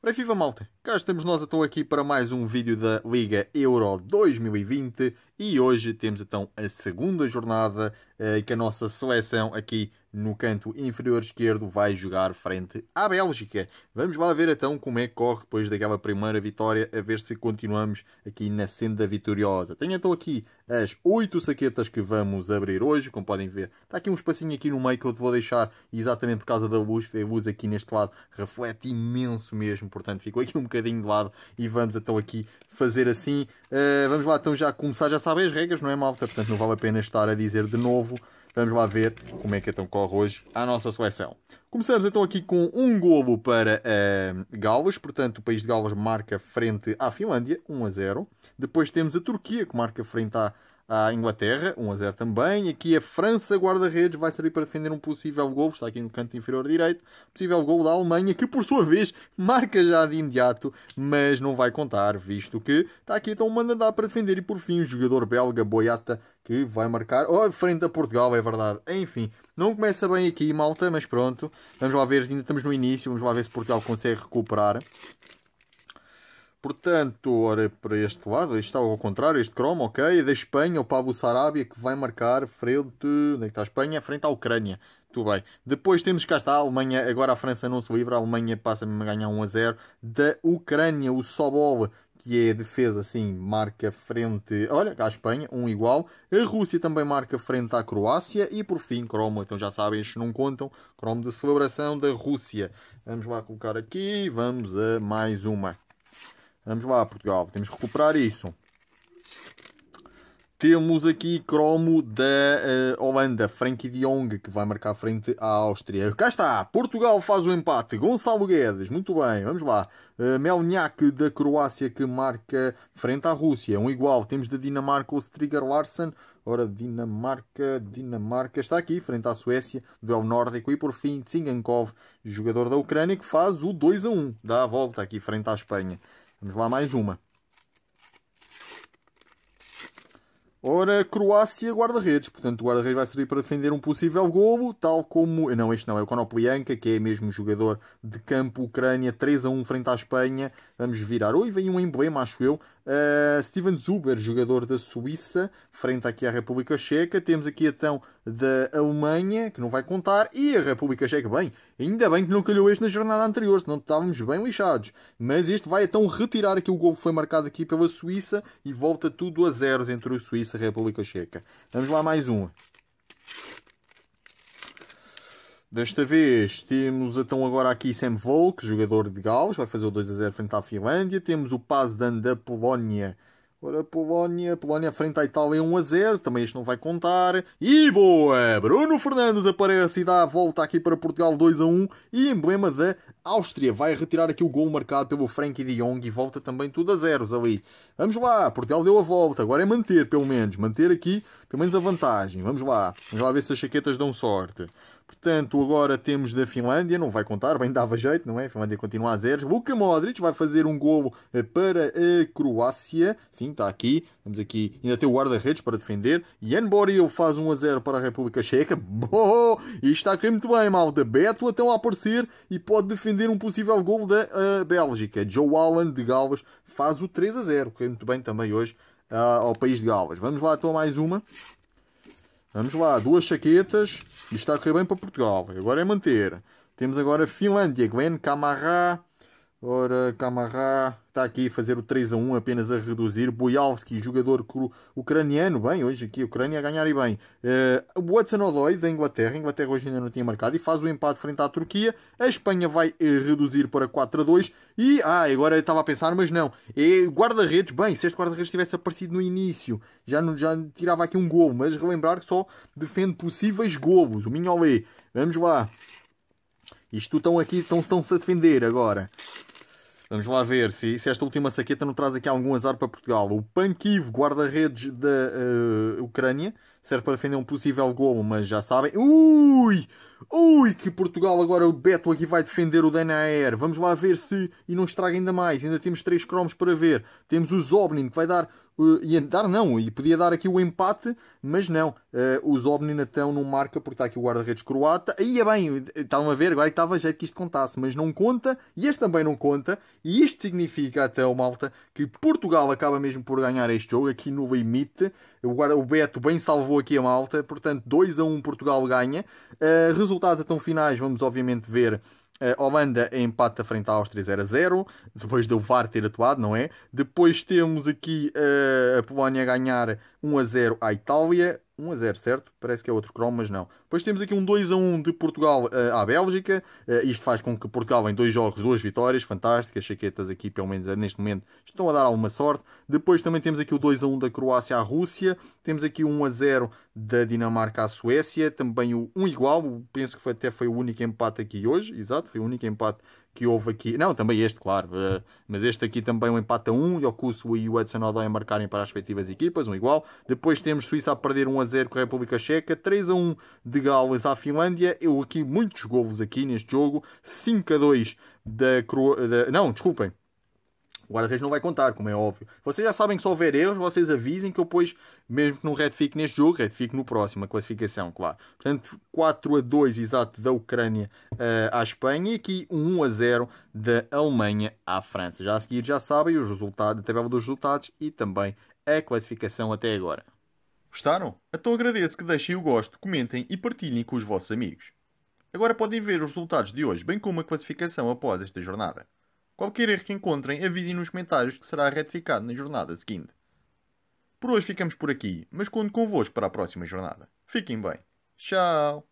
Ora viva malta, cá estamos nós então aqui para mais um vídeo da Liga Euro 2020 e hoje temos então a segunda jornada eh, em que a nossa seleção aqui no canto inferior esquerdo vai jogar frente à Bélgica. Vamos lá ver então como é que corre depois daquela primeira vitória, a ver se continuamos aqui na senda vitoriosa. Tenho então aqui as oito saquetas que vamos abrir hoje, como podem ver. Está aqui um espacinho aqui no meio que eu te vou deixar exatamente por causa da luz. A é luz aqui neste lado reflete imenso mesmo, portanto ficou aqui um bocadinho de lado e vamos então aqui fazer assim. Uh, vamos lá então já começar, já sabem as regras, não é malta? Portanto, não vale a pena estar a dizer de novo. Vamos lá ver como é que então corre hoje a nossa seleção. Começamos então aqui com um golo para uh, portanto o país de Galvas marca frente à Finlândia, 1 a 0. Depois temos a Turquia que marca frente à à Inglaterra, 1 a 0 também. Aqui a França, guarda-redes, vai servir para defender um possível gol, está aqui no canto inferior direito, possível gol da Alemanha, que por sua vez marca já de imediato, mas não vai contar, visto que está aqui então manda Mandandá para defender e por fim o jogador belga Boyata, que vai marcar, oh, frente a Portugal, é verdade. Enfim, não começa bem aqui, malta, mas pronto, vamos lá ver, ainda estamos no início, vamos lá ver se Portugal consegue recuperar. Portanto, ora é para este lado, isto está ao contrário, este cromo, ok, é da Espanha, o Pablo Sarabia que vai marcar frente, onde é que está a Espanha? Frente à Ucrânia, tudo bem. Depois temos cá está a Alemanha, agora a França não se livra, a Alemanha passa a ganhar 1 a 0, da Ucrânia, o Sobol, que é defesa, assim, marca frente, olha, a Espanha, um igual. A Rússia também marca frente à Croácia. E por fim, cromo, então já sabem, estes não contam. Cromo de celebração da Rússia. Vamos lá colocar aqui, vamos a mais uma. Vamos lá, Portugal, temos que recuperar isso. Temos aqui cromo da uh, Holanda, Frankie de Jong, que vai marcar frente à Áustria. Cá está, Portugal faz o empate. Gonçalo Guedes, muito bem, vamos lá. Uh, Melniak da Croácia, que marca frente à Rússia. Um igual, temos da Dinamarca o Strigger Larsen. Ora, Dinamarca, Dinamarca está aqui, frente à Suécia, duelo nórdico. E por fim, Tsingankov, jogador da Ucrânia, que faz o 2 a 1. Dá a volta aqui, frente à Espanha. Vamos lá, mais uma. Ora, Croácia guarda-redes. Portanto, o guarda-redes vai servir para defender um possível golo, tal como... Não, este não, é o Konoplyanka, que é mesmo jogador de campo Ucrânia, 3 a 1 frente à Espanha. Vamos virar. Oi, vem um emblema, acho eu. Eh, Steven Zuber, jogador da Suíça, frente aqui à República Checa. Temos aqui então da Alemanha, que não vai contar, e a República Checa. Bem, ainda bem que não calhou este na jornada anterior, senão estávamos bem lixados. Mas este vai então retirar aqui o gol que foi marcado aqui pela Suíça e volta tudo a zeros entre a Suíça e a República Checa. Vamos lá, mais um. Desta vez temos então agora aqui Sam Volk, jogador de Gales, vai fazer o 2 a 0 frente à Finlândia. Temos o Pazdan da Polónia. Ora, Polónia, Polónia frente à Itália 1 a 0, também isto não vai contar. E boa! Bruno Fernandes aparece e dá a volta aqui para Portugal 2 a 1 e emblema da Áustria. Vai retirar aqui o gol marcado pelo Frankie de Jong e volta também tudo a zeros ali. Vamos lá, Portugal deu a volta, agora é manter pelo menos, manter aqui pelo menos a vantagem. Vamos lá, vamos lá ver se as chaquetas dão sorte. Portanto, agora temos da Finlândia, não vai contar, bem dava jeito, não é? A Finlândia continua a zeros. Luka Modric vai fazer um golo eh, para a Croácia. Sim, está aqui. Vamos aqui, ainda tem o guarda-redes para defender. Jan Boril faz 1 a 0 para a República Checa. Boa! E está a correr muito bem, malta. Beto até a aparecer e pode defender um possível golo da uh, Bélgica. Joe Allen de Galvas faz o 3 a 0. é muito bem também hoje uh, ao país de Galvas. Vamos lá então mais uma. Vamos lá, duas chaquetas. Isto está a correr bem para Portugal. Agora é manter. Temos agora a Finlândia, Gwen Camarra, Ora, Camarra está aqui a fazer o 3 a 1, apenas a reduzir. Bojalski, jogador ucraniano, bem, hoje aqui a Ucrânia a ganhar e bem. Uh, eh, Watson Odoi, da Inglaterra, a Inglaterra hoje ainda não tinha marcado, e faz o empate frente à Turquia. A Espanha vai uh, reduzir para 4 a 2. E, ah, agora estava a pensar, mas não. É guarda-redes, bem, se este guarda-redes tivesse aparecido no início, já, não, já tirava aqui um gol, mas relembrar que só defende possíveis golos. O Minholé, vamos lá. Isto estão aqui, estão-se a defender agora. Vamos lá ver se, se esta última saqueta não traz aqui algum azar para Portugal. O Pankiv, guarda-redes da uh, Ucrânia, serve para defender um possível golo, mas já sabem. Ui! Ui, que Portugal agora o Beto aqui vai defender o Danaer. Vamos lá ver se. E não estraga ainda mais. Ainda temos três cromos para ver. Temos o Zobnin que vai dar ia eh, dar não, e podia dar aqui o empate, mas não. Uh, o Zobninatão não marca porque está aqui o guarda-redes croata. Aí é bem, estavam a ver, agora estava a jeito que isto contasse, mas não conta, e este também não conta, e isto significa até o malta que Portugal acaba mesmo por ganhar este jogo aqui no limite. O, guarda, o Beto bem salvou aqui a malta, portanto 2 a 1 Portugal ganha. Uh, resultados então finais, vamos obviamente ver a Holanda empata frente à Áustria 0 a 0, depois do VAR ter atuado, não é? Depois temos aqui uh, a Polónia a ganhar 1 a 0 à Itália. 1 a 0, certo? Parece que é outro cromo, mas não. Depois temos aqui um 2 a 1 de Portugal uh, à Bélgica. Uh, isto faz com que Portugal, em dois jogos, duas vitórias. Fantástico. As Chaquetas aqui, pelo menos eh, neste momento, estão a dar alguma sorte. Depois também temos aqui o 2 a 1 da Croácia à Rússia. Temos aqui o 1 a 0 da Dinamarca à Suécia. Também o 1 igual. Penso que foi, até foi o único empate aqui hoje. Exato, foi o único empate que houve aqui. Não, também este, claro. Uh, mas este aqui também um empate a 1. Yokusu e o Edson Odoi a marcarem para as respectivas equipas, um igual. Depois temos Suíça a perder 1 a 0 com a República Checa. 3 a 1 de Gales à Finlândia. Eu aqui, muitos golos aqui neste jogo. 5 a 2 da Croácia. Não, desculpem. O guarda-redes não vai contar, como é óbvio. Vocês já sabem que se houver erros, vocês avisem que eu depois, mesmo que não retifique neste jogo, retifique no próximo, a classificação, claro. Portanto, 4 a 2 exato da Ucrânia uh, à Espanha e aqui 1 a 0 da Alemanha à França. Já a seguir já sabem os resultados, a tabela dos resultados e também a classificação até agora. Gostaram? Então agradeço que deixem o gosto, comentem e partilhem com os vossos amigos. Agora podem ver os resultados de hoje, bem como a classificação após esta jornada. Qualquer erro que encontrem, avisem nos comentários que será retificado na jornada seguinte. Por hoje ficamos por aqui, mas conto convosco para a próxima jornada. Fiquem bem. Tchau!